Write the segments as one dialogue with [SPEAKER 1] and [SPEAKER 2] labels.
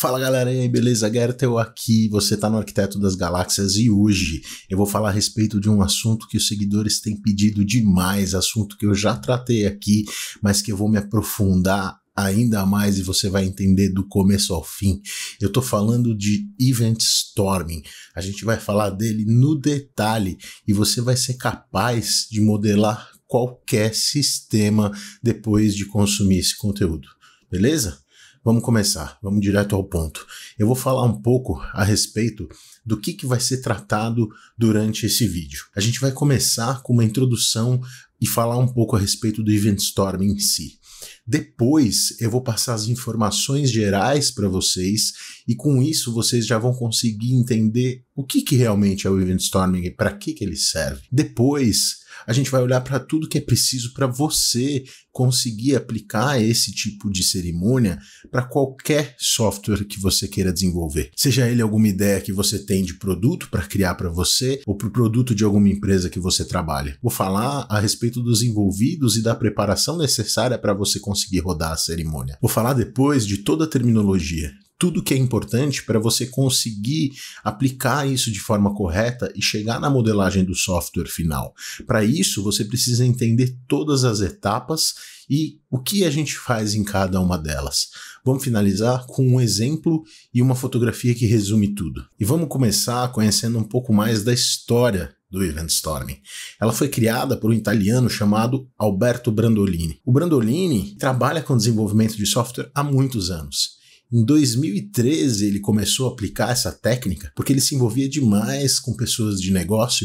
[SPEAKER 1] Fala galera, e aí, beleza? Gertel aqui, você tá no Arquiteto das Galáxias e hoje eu vou falar a respeito de um assunto que os seguidores têm pedido demais, assunto que eu já tratei aqui, mas que eu vou me aprofundar ainda mais e você vai entender do começo ao fim. Eu estou falando de Event Storming. A gente vai falar dele no detalhe e você vai ser capaz de modelar qualquer sistema depois de consumir esse conteúdo. Beleza? Vamos começar, vamos direto ao ponto. Eu vou falar um pouco a respeito do que, que vai ser tratado durante esse vídeo. A gente vai começar com uma introdução e falar um pouco a respeito do Event Storm em si. Depois eu vou passar as informações gerais para vocês e com isso vocês já vão conseguir entender o que, que realmente é o Event Storming e para que, que ele serve. Depois a gente vai olhar para tudo que é preciso para você conseguir aplicar esse tipo de cerimônia para qualquer software que você queira desenvolver. Seja ele alguma ideia que você tem de produto para criar para você ou para o produto de alguma empresa que você trabalha. Vou falar a respeito dos envolvidos e da preparação necessária para você conseguir rodar a cerimônia. Vou falar depois de toda a terminologia tudo que é importante para você conseguir aplicar isso de forma correta e chegar na modelagem do software final. Para isso, você precisa entender todas as etapas e o que a gente faz em cada uma delas. Vamos finalizar com um exemplo e uma fotografia que resume tudo. E vamos começar conhecendo um pouco mais da história do Event Storming. Ela foi criada por um italiano chamado Alberto Brandolini. O Brandolini trabalha com desenvolvimento de software há muitos anos. Em 2013, ele começou a aplicar essa técnica porque ele se envolvia demais com pessoas de negócio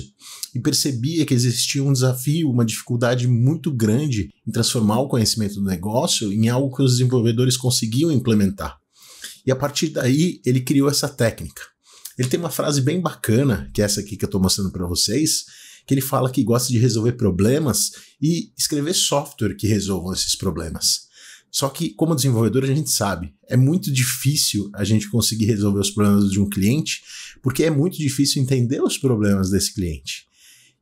[SPEAKER 1] e percebia que existia um desafio, uma dificuldade muito grande em transformar o conhecimento do negócio em algo que os desenvolvedores conseguiam implementar. E a partir daí, ele criou essa técnica. Ele tem uma frase bem bacana, que é essa aqui que eu estou mostrando para vocês, que ele fala que gosta de resolver problemas e escrever software que resolvam esses problemas. Só que, como desenvolvedor, a gente sabe, é muito difícil a gente conseguir resolver os problemas de um cliente, porque é muito difícil entender os problemas desse cliente.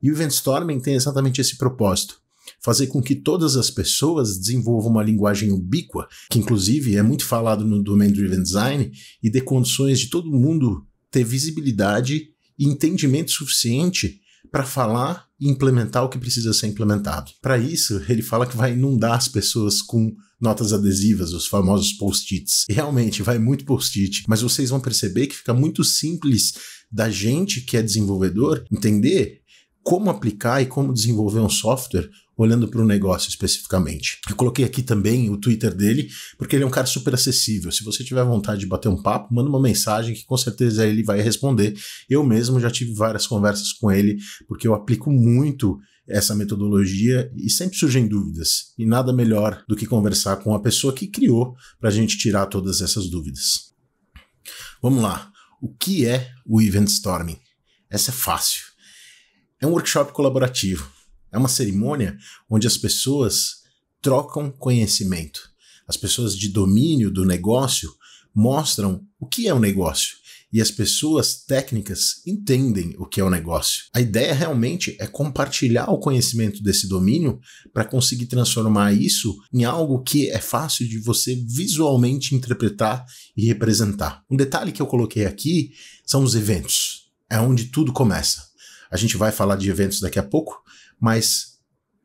[SPEAKER 1] E o Event Storming tem exatamente esse propósito fazer com que todas as pessoas desenvolvam uma linguagem ubíqua, que inclusive é muito falado no Domain Driven Design, e dê condições de todo mundo ter visibilidade e entendimento suficiente para falar e implementar o que precisa ser implementado. Para isso, ele fala que vai inundar as pessoas com notas adesivas, os famosos post-its. Realmente, vai muito post-it, mas vocês vão perceber que fica muito simples da gente que é desenvolvedor entender como aplicar e como desenvolver um software olhando para o negócio especificamente. Eu coloquei aqui também o Twitter dele, porque ele é um cara super acessível. Se você tiver vontade de bater um papo, manda uma mensagem que com certeza ele vai responder. Eu mesmo já tive várias conversas com ele, porque eu aplico muito essa metodologia e sempre surgem dúvidas. E nada melhor do que conversar com a pessoa que criou para a gente tirar todas essas dúvidas. Vamos lá. O que é o Event Storming? Essa é fácil. É um workshop colaborativo. É uma cerimônia onde as pessoas trocam conhecimento. As pessoas de domínio do negócio mostram o que é o um negócio e as pessoas técnicas entendem o que é o negócio. A ideia realmente é compartilhar o conhecimento desse domínio para conseguir transformar isso em algo que é fácil de você visualmente interpretar e representar. Um detalhe que eu coloquei aqui são os eventos. É onde tudo começa. A gente vai falar de eventos daqui a pouco, mas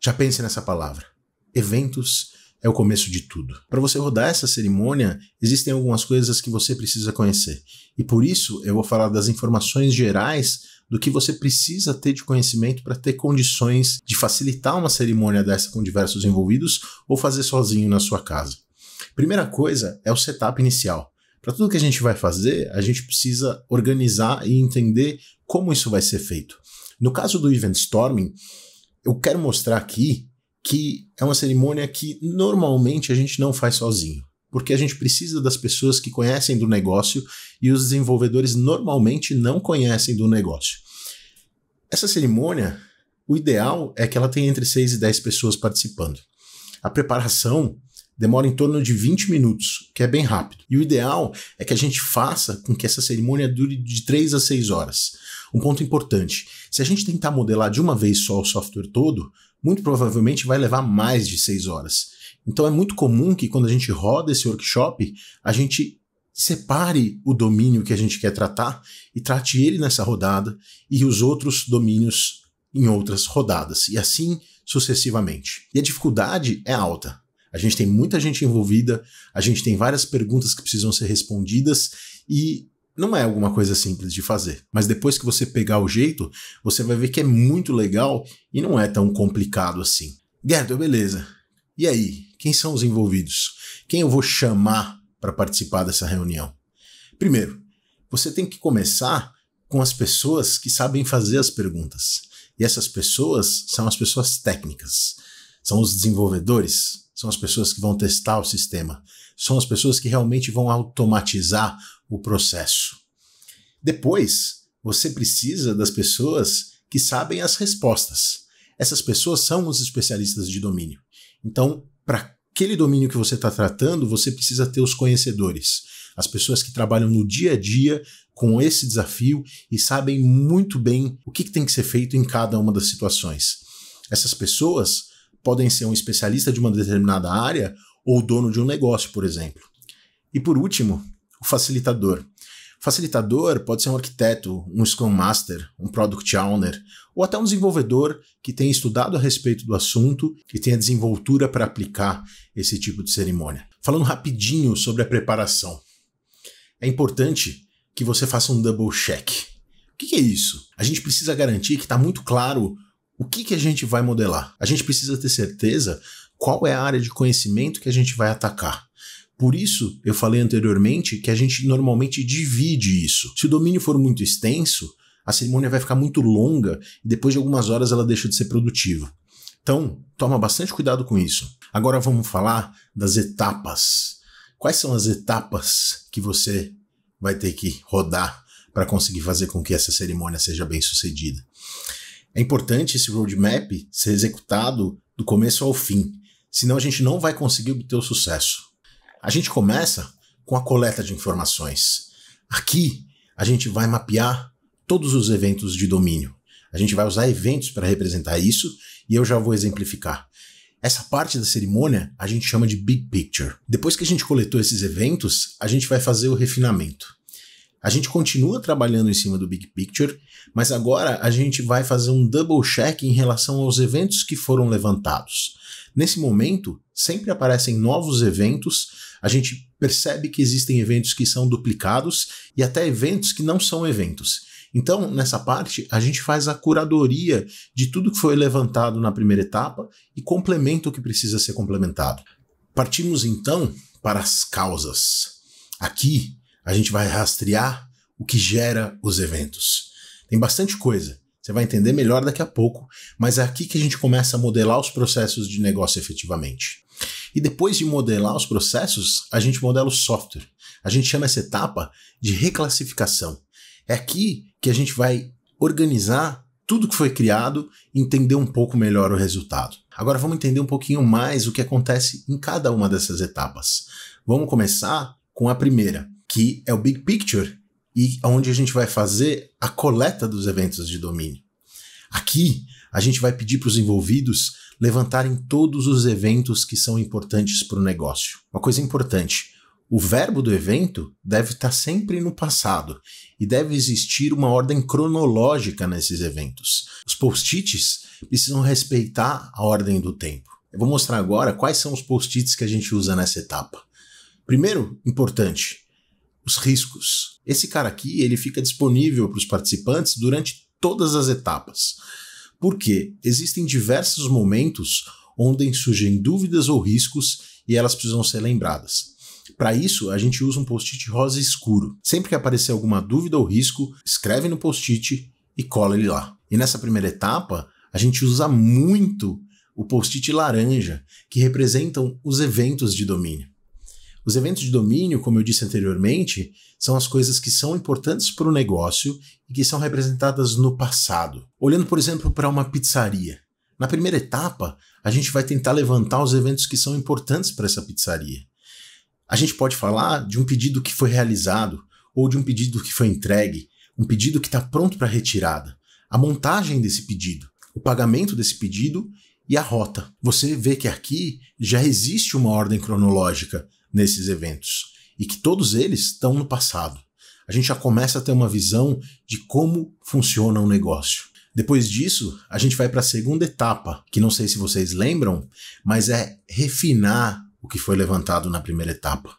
[SPEAKER 1] já pense nessa palavra. Eventos é o começo de tudo. Para você rodar essa cerimônia, existem algumas coisas que você precisa conhecer. E por isso eu vou falar das informações gerais do que você precisa ter de conhecimento para ter condições de facilitar uma cerimônia dessa com diversos envolvidos ou fazer sozinho na sua casa. Primeira coisa é o setup inicial. Para tudo que a gente vai fazer, a gente precisa organizar e entender como isso vai ser feito. No caso do event storming, eu quero mostrar aqui que é uma cerimônia que normalmente a gente não faz sozinho, porque a gente precisa das pessoas que conhecem do negócio e os desenvolvedores normalmente não conhecem do negócio. Essa cerimônia, o ideal é que ela tenha entre 6 e 10 pessoas participando. A preparação demora em torno de 20 minutos, que é bem rápido. E o ideal é que a gente faça com que essa cerimônia dure de 3 a 6 horas. Um ponto importante: se a gente tentar modelar de uma vez só o software todo, muito provavelmente vai levar mais de seis horas. Então é muito comum que quando a gente roda esse workshop, a gente separe o domínio que a gente quer tratar e trate ele nessa rodada e os outros domínios em outras rodadas, e assim sucessivamente. E a dificuldade é alta. A gente tem muita gente envolvida, a gente tem várias perguntas que precisam ser respondidas e não é alguma coisa simples de fazer, mas depois que você pegar o jeito, você vai ver que é muito legal e não é tão complicado assim. Gerdo, beleza. E aí, quem são os envolvidos? Quem eu vou chamar para participar dessa reunião? Primeiro, você tem que começar com as pessoas que sabem fazer as perguntas. E essas pessoas são as pessoas técnicas, são os desenvolvedores, são as pessoas que vão testar o sistema, são as pessoas que realmente vão automatizar o processo. Depois, você precisa das pessoas que sabem as respostas. Essas pessoas são os especialistas de domínio. Então, para aquele domínio que você está tratando, você precisa ter os conhecedores, as pessoas que trabalham no dia a dia com esse desafio e sabem muito bem o que, que tem que ser feito em cada uma das situações. Essas pessoas podem ser um especialista de uma determinada área ou dono de um negócio, por exemplo. E por último, o facilitador. O facilitador pode ser um arquiteto, um Scrum Master, um Product Owner, ou até um desenvolvedor que tenha estudado a respeito do assunto e tenha desenvoltura para aplicar esse tipo de cerimônia. Falando rapidinho sobre a preparação. É importante que você faça um double check. O que é isso? A gente precisa garantir que está muito claro o que, que a gente vai modelar. A gente precisa ter certeza qual é a área de conhecimento que a gente vai atacar. Por isso, eu falei anteriormente que a gente normalmente divide isso. Se o domínio for muito extenso, a cerimônia vai ficar muito longa e depois de algumas horas ela deixa de ser produtiva. Então, toma bastante cuidado com isso. Agora vamos falar das etapas. Quais são as etapas que você vai ter que rodar para conseguir fazer com que essa cerimônia seja bem sucedida? É importante esse roadmap ser executado do começo ao fim, senão a gente não vai conseguir obter o sucesso. A gente começa com a coleta de informações. Aqui a gente vai mapear todos os eventos de domínio. A gente vai usar eventos para representar isso e eu já vou exemplificar. Essa parte da cerimônia a gente chama de Big Picture. Depois que a gente coletou esses eventos, a gente vai fazer o refinamento. A gente continua trabalhando em cima do Big Picture, mas agora a gente vai fazer um double check em relação aos eventos que foram levantados. Nesse momento, sempre aparecem novos eventos a gente percebe que existem eventos que são duplicados e até eventos que não são eventos. Então, nessa parte, a gente faz a curadoria de tudo que foi levantado na primeira etapa e complementa o que precisa ser complementado. Partimos então para as causas. Aqui a gente vai rastrear o que gera os eventos. Tem bastante coisa, você vai entender melhor daqui a pouco, mas é aqui que a gente começa a modelar os processos de negócio efetivamente. E depois de modelar os processos, a gente modela o software. A gente chama essa etapa de reclassificação. É aqui que a gente vai organizar tudo que foi criado e entender um pouco melhor o resultado. Agora vamos entender um pouquinho mais o que acontece em cada uma dessas etapas. Vamos começar com a primeira, que é o Big Picture e onde a gente vai fazer a coleta dos eventos de domínio. Aqui, a gente vai pedir para os envolvidos levantar em todos os eventos que são importantes para o negócio. Uma coisa importante: o verbo do evento deve estar tá sempre no passado e deve existir uma ordem cronológica nesses eventos. Os post-its precisam respeitar a ordem do tempo. Eu vou mostrar agora quais são os post-its que a gente usa nessa etapa. Primeiro, importante, os riscos. Esse cara aqui ele fica disponível para os participantes durante todas as etapas porque existem diversos momentos onde surgem dúvidas ou riscos e elas precisam ser lembradas. Para isso, a gente usa um post-it rosa escuro. Sempre que aparecer alguma dúvida ou risco, escreve no post-it e cola ele lá. E nessa primeira etapa, a gente usa muito o post-it laranja, que representam os eventos de domínio. Os eventos de domínio, como eu disse anteriormente, são as coisas que são importantes para o negócio e que são representadas no passado. Olhando, por exemplo, para uma pizzaria. Na primeira etapa, a gente vai tentar levantar os eventos que são importantes para essa pizzaria. A gente pode falar de um pedido que foi realizado, ou de um pedido que foi entregue, um pedido que está pronto para retirada, a montagem desse pedido, o pagamento desse pedido e a rota. Você vê que aqui já existe uma ordem cronológica nesses eventos e que todos eles estão no passado. A gente já começa a ter uma visão de como funciona um negócio. Depois disso, a gente vai para a segunda etapa, que não sei se vocês lembram, mas é refinar o que foi levantado na primeira etapa.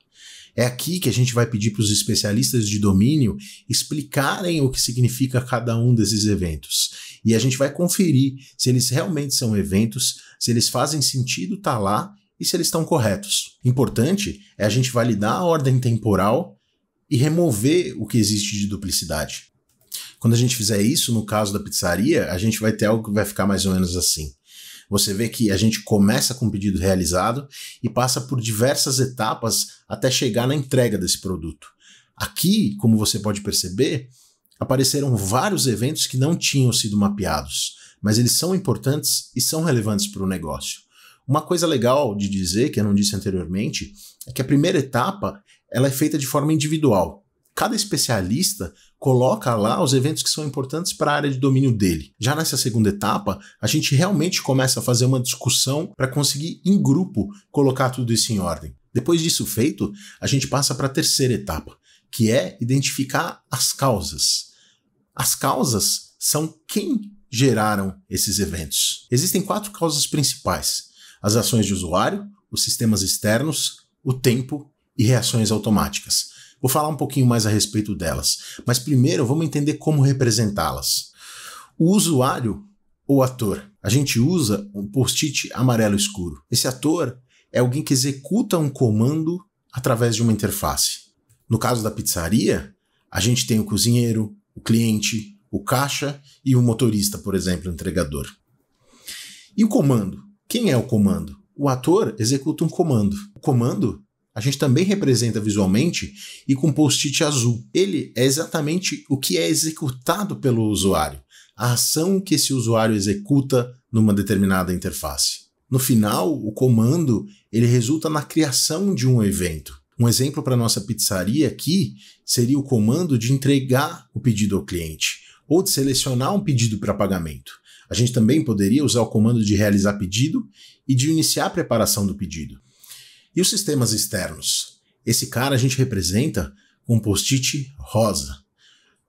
[SPEAKER 1] É aqui que a gente vai pedir para os especialistas de domínio explicarem o que significa cada um desses eventos. E a gente vai conferir se eles realmente são eventos, se eles fazem sentido estar tá lá e se eles estão corretos. Importante é a gente validar a ordem temporal e remover o que existe de duplicidade. Quando a gente fizer isso, no caso da pizzaria, a gente vai ter algo que vai ficar mais ou menos assim. Você vê que a gente começa com o pedido realizado e passa por diversas etapas até chegar na entrega desse produto. Aqui, como você pode perceber, apareceram vários eventos que não tinham sido mapeados, mas eles são importantes e são relevantes para o negócio. Uma coisa legal de dizer, que eu não disse anteriormente, é que a primeira etapa ela é feita de forma individual. Cada especialista coloca lá os eventos que são importantes para a área de domínio dele. Já nessa segunda etapa, a gente realmente começa a fazer uma discussão para conseguir, em grupo, colocar tudo isso em ordem. Depois disso feito, a gente passa para a terceira etapa, que é identificar as causas. As causas são quem geraram esses eventos. Existem quatro causas principais as ações de usuário, os sistemas externos, o tempo e reações automáticas. Vou falar um pouquinho mais a respeito delas, mas primeiro vamos entender como representá-las. O usuário ou ator. A gente usa um post-it amarelo escuro. Esse ator é alguém que executa um comando através de uma interface. No caso da pizzaria, a gente tem o cozinheiro, o cliente, o caixa e o motorista, por exemplo, o entregador. E o comando? Quem é o comando? O ator executa um comando. O comando a gente também representa visualmente e com post-it azul. Ele é exatamente o que é executado pelo usuário, a ação que esse usuário executa numa determinada interface. No final, o comando ele resulta na criação de um evento. Um exemplo para nossa pizzaria aqui seria o comando de entregar o pedido ao cliente ou de selecionar um pedido para pagamento. A gente também poderia usar o comando de realizar pedido e de iniciar a preparação do pedido. E os sistemas externos? Esse cara a gente representa com um post-it rosa.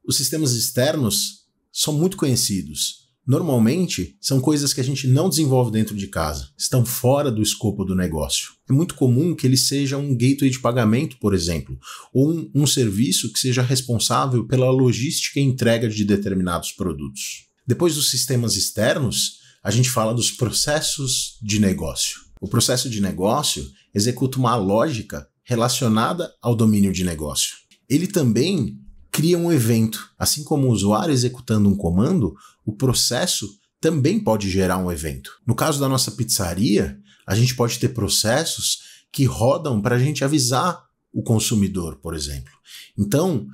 [SPEAKER 1] Os sistemas externos são muito conhecidos. Normalmente são coisas que a gente não desenvolve dentro de casa, estão fora do escopo do negócio. É muito comum que ele seja um gateway de pagamento, por exemplo, ou um, um serviço que seja responsável pela logística e entrega de determinados produtos. Depois dos sistemas externos, a gente fala dos processos de negócio. O processo de negócio executa uma lógica relacionada ao domínio de negócio. Ele também cria um evento. Assim como o usuário executando um comando, o processo também pode gerar um evento. No caso da nossa pizzaria, a gente pode ter processos que rodam para a gente avisar o consumidor, por exemplo. Então,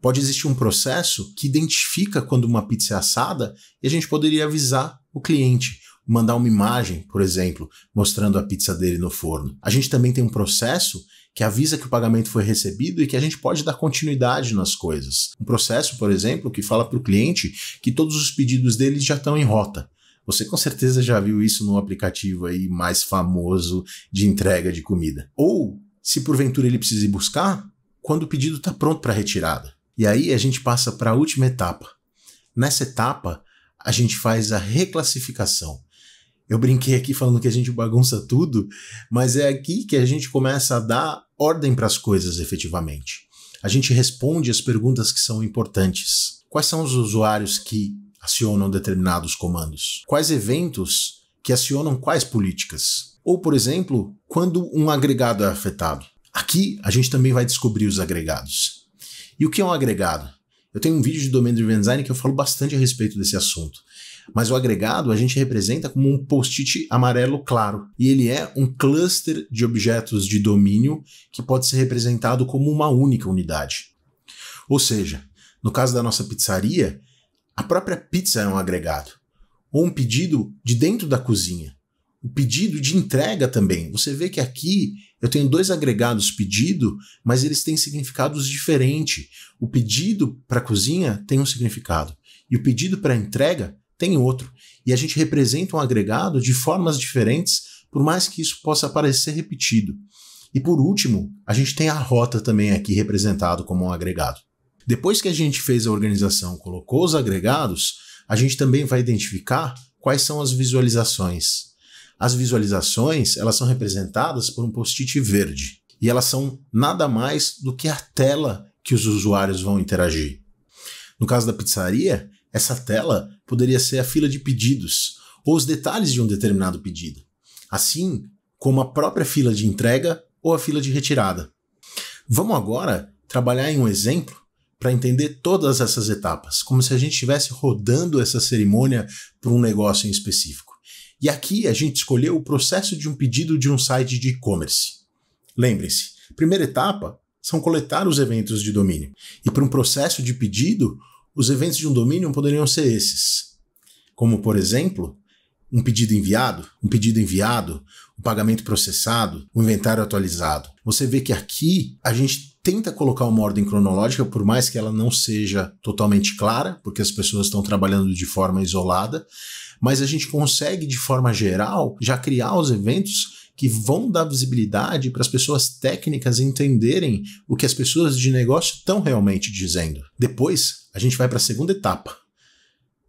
[SPEAKER 1] Pode existir um processo que identifica quando uma pizza é assada e a gente poderia avisar o cliente, mandar uma imagem, por exemplo, mostrando a pizza dele no forno. A gente também tem um processo que avisa que o pagamento foi recebido e que a gente pode dar continuidade nas coisas. Um processo, por exemplo, que fala para o cliente que todos os pedidos dele já estão em rota. Você com certeza já viu isso no aplicativo aí mais famoso de entrega de comida. Ou, se porventura ele precisa ir buscar, quando o pedido está pronto para retirada. E aí a gente passa para a última etapa. Nessa etapa, a gente faz a reclassificação. Eu brinquei aqui falando que a gente bagunça tudo, mas é aqui que a gente começa a dar ordem para as coisas efetivamente. A gente responde as perguntas que são importantes. Quais são os usuários que acionam determinados comandos? Quais eventos que acionam quais políticas? Ou, por exemplo, quando um agregado é afetado. Aqui a gente também vai descobrir os agregados. E o que é um agregado? Eu tenho um vídeo de domínio Driven Design que eu falo bastante a respeito desse assunto. Mas o agregado a gente representa como um post-it amarelo claro. E ele é um cluster de objetos de domínio que pode ser representado como uma única unidade. Ou seja, no caso da nossa pizzaria, a própria pizza é um agregado. Ou um pedido de dentro da cozinha o pedido de entrega também. Você vê que aqui eu tenho dois agregados pedido, mas eles têm significados diferentes. O pedido para cozinha tem um significado e o pedido para entrega tem outro. E a gente representa um agregado de formas diferentes, por mais que isso possa parecer repetido. E por último, a gente tem a rota também aqui representado como um agregado. Depois que a gente fez a organização, colocou os agregados, a gente também vai identificar quais são as visualizações. As visualizações, elas são representadas por um post-it verde e elas são nada mais do que a tela que os usuários vão interagir. No caso da pizzaria, essa tela poderia ser a fila de pedidos ou os detalhes de um determinado pedido, assim como a própria fila de entrega ou a fila de retirada. Vamos agora trabalhar em um exemplo para entender todas essas etapas, como se a gente estivesse rodando essa cerimônia para um negócio em específico. E aqui a gente escolheu o processo de um pedido de um site de e-commerce. Lembrem-se, primeira etapa são coletar os eventos de domínio. E para um processo de pedido, os eventos de um domínio poderiam ser esses. Como, por exemplo, um pedido enviado, um pedido enviado, um pagamento processado, um inventário atualizado. Você vê que aqui a gente tenta colocar uma ordem cronológica, por mais que ela não seja totalmente clara, porque as pessoas estão trabalhando de forma isolada, mas a gente consegue, de forma geral, já criar os eventos que vão dar visibilidade para as pessoas técnicas entenderem o que as pessoas de negócio estão realmente dizendo. Depois, a gente vai para a segunda etapa.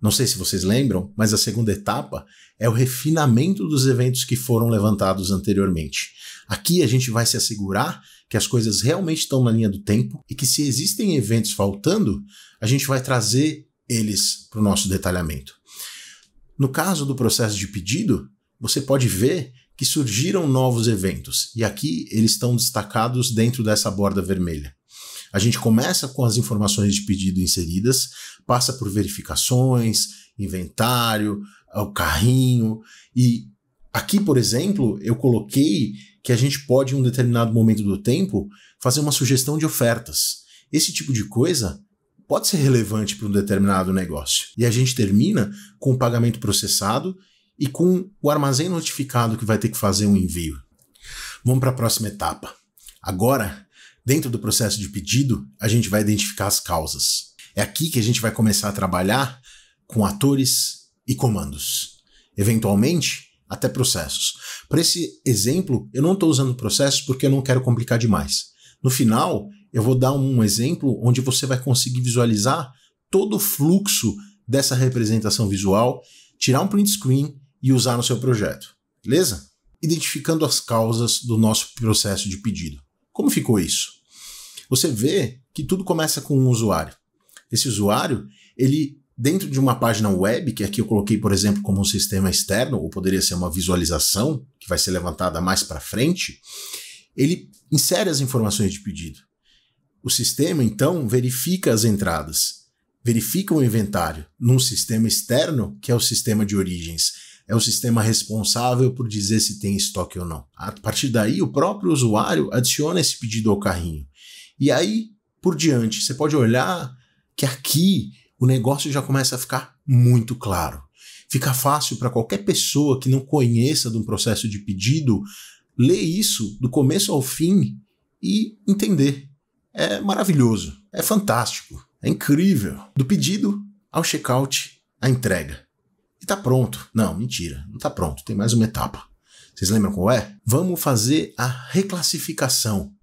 [SPEAKER 1] Não sei se vocês lembram, mas a segunda etapa é o refinamento dos eventos que foram levantados anteriormente. Aqui a gente vai se assegurar que as coisas realmente estão na linha do tempo e que se existem eventos faltando, a gente vai trazer eles para o nosso detalhamento. No caso do processo de pedido, você pode ver que surgiram novos eventos, e aqui eles estão destacados dentro dessa borda vermelha. A gente começa com as informações de pedido inseridas, passa por verificações, inventário, o carrinho, e aqui, por exemplo, eu coloquei que a gente pode, em um determinado momento do tempo, fazer uma sugestão de ofertas. Esse tipo de coisa pode ser relevante para um determinado negócio. E a gente termina com o pagamento processado e com o armazém notificado que vai ter que fazer um envio. Vamos para a próxima etapa. Agora, dentro do processo de pedido, a gente vai identificar as causas. É aqui que a gente vai começar a trabalhar com atores e comandos. Eventualmente, até processos. Para esse exemplo, eu não estou usando processos porque eu não quero complicar demais. No final, eu vou dar um exemplo onde você vai conseguir visualizar todo o fluxo dessa representação visual, tirar um print screen e usar no seu projeto, beleza? Identificando as causas do nosso processo de pedido. Como ficou isso? Você vê que tudo começa com um usuário. Esse usuário, ele dentro de uma página web, que aqui eu coloquei, por exemplo, como um sistema externo, ou poderia ser uma visualização que vai ser levantada mais para frente, ele insere as informações de pedido. O sistema, então, verifica as entradas, verifica o inventário num sistema externo, que é o sistema de origens. É o sistema responsável por dizer se tem estoque ou não. A partir daí, o próprio usuário adiciona esse pedido ao carrinho. E aí, por diante, você pode olhar que aqui o negócio já começa a ficar muito claro. Fica fácil para qualquer pessoa que não conheça de um processo de pedido ler isso do começo ao fim e entender é maravilhoso, é fantástico, é incrível. Do pedido ao checkout, à entrega. E tá pronto. Não, mentira, não tá pronto, tem mais uma etapa. Vocês lembram qual é? Vamos fazer a reclassificação.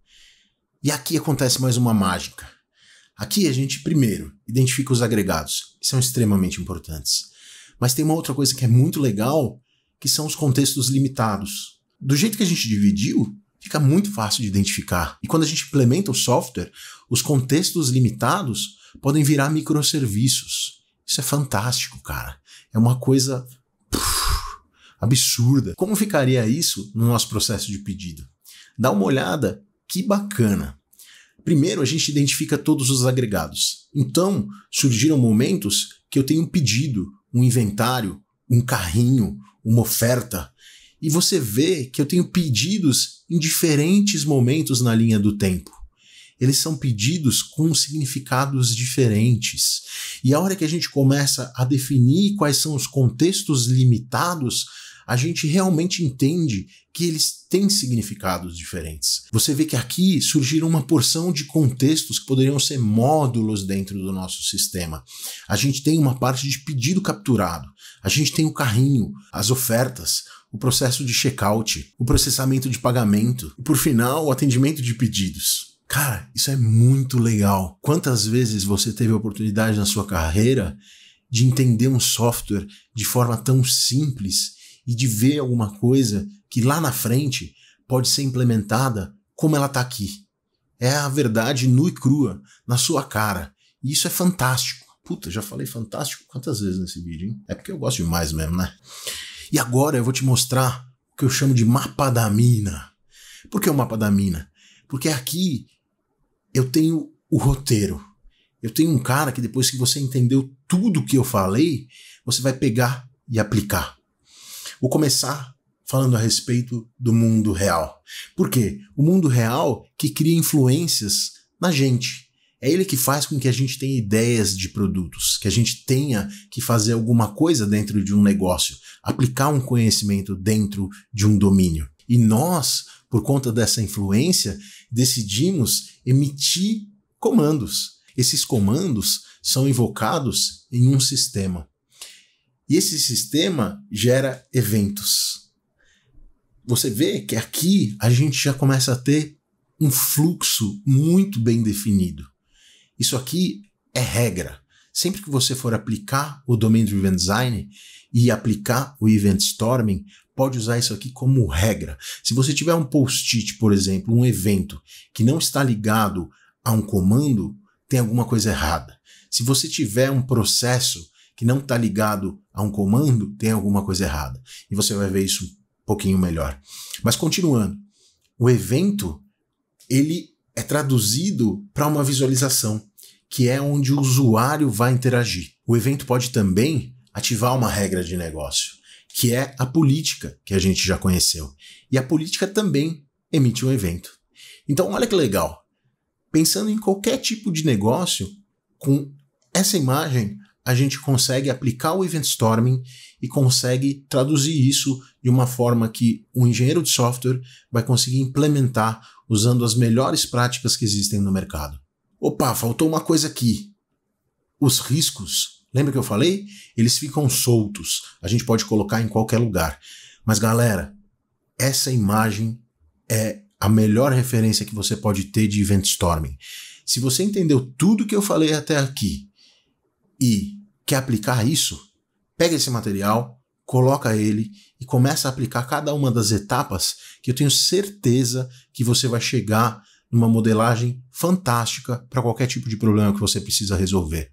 [SPEAKER 1] E aqui acontece mais uma mágica. Aqui a gente primeiro identifica os agregados, que são extremamente importantes. Mas tem uma outra coisa que é muito legal, que são os contextos limitados. Do jeito que a gente dividiu, fica muito fácil de identificar. E quando a gente implementa o software, os contextos limitados podem virar microserviços. Isso é fantástico, cara. É uma coisa absurda. Como ficaria isso no nosso processo de pedido? Dá uma olhada, que bacana. Primeiro, a gente identifica todos os agregados. Então, surgiram momentos que eu tenho um pedido, um inventário, um carrinho, uma oferta, e você vê que eu tenho pedidos em diferentes momentos na linha do tempo. Eles são pedidos com significados diferentes. E a hora que a gente começa a definir quais são os contextos limitados, a gente realmente entende que eles têm significados diferentes. Você vê que aqui surgiram uma porção de contextos que poderiam ser módulos dentro do nosso sistema. A gente tem uma parte de pedido capturado, a gente tem o carrinho, as ofertas, o processo de checkout, o processamento de pagamento e, por final, o atendimento de pedidos. Cara, isso é muito legal. Quantas vezes você teve a oportunidade na sua carreira de entender um software de forma tão simples e de ver alguma coisa que lá na frente pode ser implementada como ela está aqui? É a verdade nua e crua, na sua cara. E isso é fantástico. Puta, já falei fantástico quantas vezes nesse vídeo, hein? É porque eu gosto demais mesmo, né? E agora eu vou te mostrar o que eu chamo de mapa da mina. Por que o mapa da mina? Porque aqui eu tenho o roteiro. Eu tenho um cara que depois que você entendeu tudo que eu falei, você vai pegar e aplicar. Vou começar falando a respeito do mundo real. Por quê? O mundo real que cria influências na gente, é ele que faz com que a gente tenha ideias de produtos, que a gente tenha que fazer alguma coisa dentro de um negócio, aplicar um conhecimento dentro de um domínio. E nós, por conta dessa influência, decidimos emitir comandos. Esses comandos são invocados em um sistema. E esse sistema gera eventos. Você vê que aqui a gente já começa a ter um fluxo muito bem definido. Isso aqui é regra. Sempre que você for aplicar o Domain Driven Design e aplicar o Event Storming, pode usar isso aqui como regra. Se você tiver um post-it, por exemplo, um evento que não está ligado a um comando, tem alguma coisa errada. Se você tiver um processo que não está ligado a um comando, tem alguma coisa errada. E você vai ver isso um pouquinho melhor. Mas continuando, o evento ele é traduzido para uma visualização, que é onde o usuário vai interagir. O evento pode também ativar uma regra de negócio, que é a política que a gente já conheceu. E a política também emite um evento. Então, olha que legal. Pensando em qualquer tipo de negócio, com essa imagem a gente consegue aplicar o event storming e consegue traduzir isso de uma forma que o um engenheiro de software vai conseguir implementar usando as melhores práticas que existem no mercado. Opa, faltou uma coisa aqui. Os riscos, lembra que eu falei? Eles ficam soltos. A gente pode colocar em qualquer lugar. Mas galera, essa imagem é a melhor referência que você pode ter de event storming. Se você entendeu tudo que eu falei até aqui e quer aplicar isso, pega esse material, coloca ele e começa a aplicar cada uma das etapas que eu tenho certeza que você vai chegar numa modelagem fantástica para qualquer tipo de problema que você precisa resolver.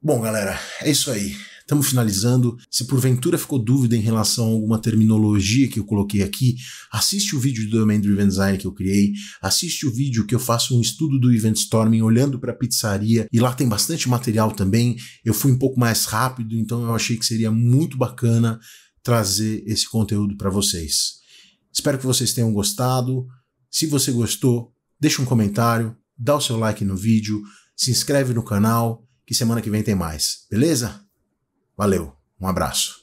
[SPEAKER 1] Bom, galera, é isso aí. Estamos finalizando. Se porventura ficou dúvida em relação a alguma terminologia que eu coloquei aqui, assiste o vídeo do Domain Driven Design que eu criei, assiste o vídeo que eu faço um estudo do Event Storming olhando para a pizzaria e lá tem bastante material também. Eu fui um pouco mais rápido, então eu achei que seria muito bacana trazer esse conteúdo para vocês. Espero que vocês tenham gostado. Se você gostou, deixa um comentário, dá o seu like no vídeo, se inscreve no canal, que semana que vem tem mais, beleza? Valeu, um abraço.